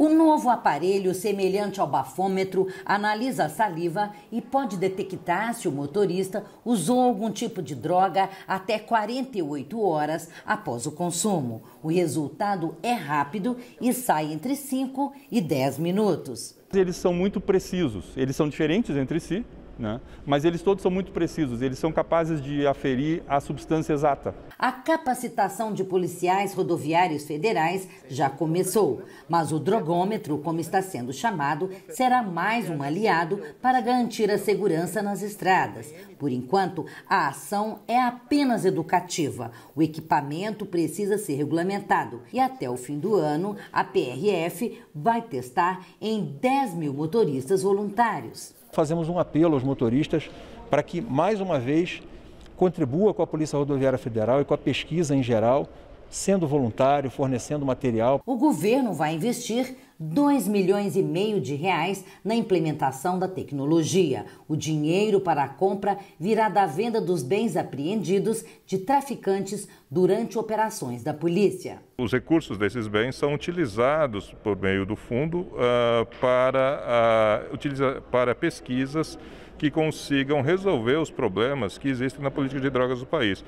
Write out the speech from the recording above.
O novo aparelho, semelhante ao bafômetro, analisa a saliva e pode detectar se o motorista usou algum tipo de droga até 48 horas após o consumo. O resultado é rápido e sai entre 5 e 10 minutos. Eles são muito precisos, eles são diferentes entre si, né? mas eles todos são muito precisos, eles são capazes de aferir a substância exata. A capacitação de policiais rodoviários federais já começou, mas o drogômetro, como está sendo chamado, será mais um aliado para garantir a segurança nas estradas. Por enquanto, a ação é apenas educativa. O equipamento precisa ser regulamentado e até o fim do ano, a PRF vai testar em 10 mil motoristas voluntários. Fazemos um apelo aos motoristas para que, mais uma vez, contribua com a Polícia Rodoviária Federal e com a pesquisa em geral sendo voluntário, fornecendo material. O governo vai investir 2 milhões e meio de reais na implementação da tecnologia. O dinheiro para a compra virá da venda dos bens apreendidos de traficantes durante operações da polícia. Os recursos desses bens são utilizados por meio do fundo uh, para, uh, para pesquisas que consigam resolver os problemas que existem na política de drogas do país.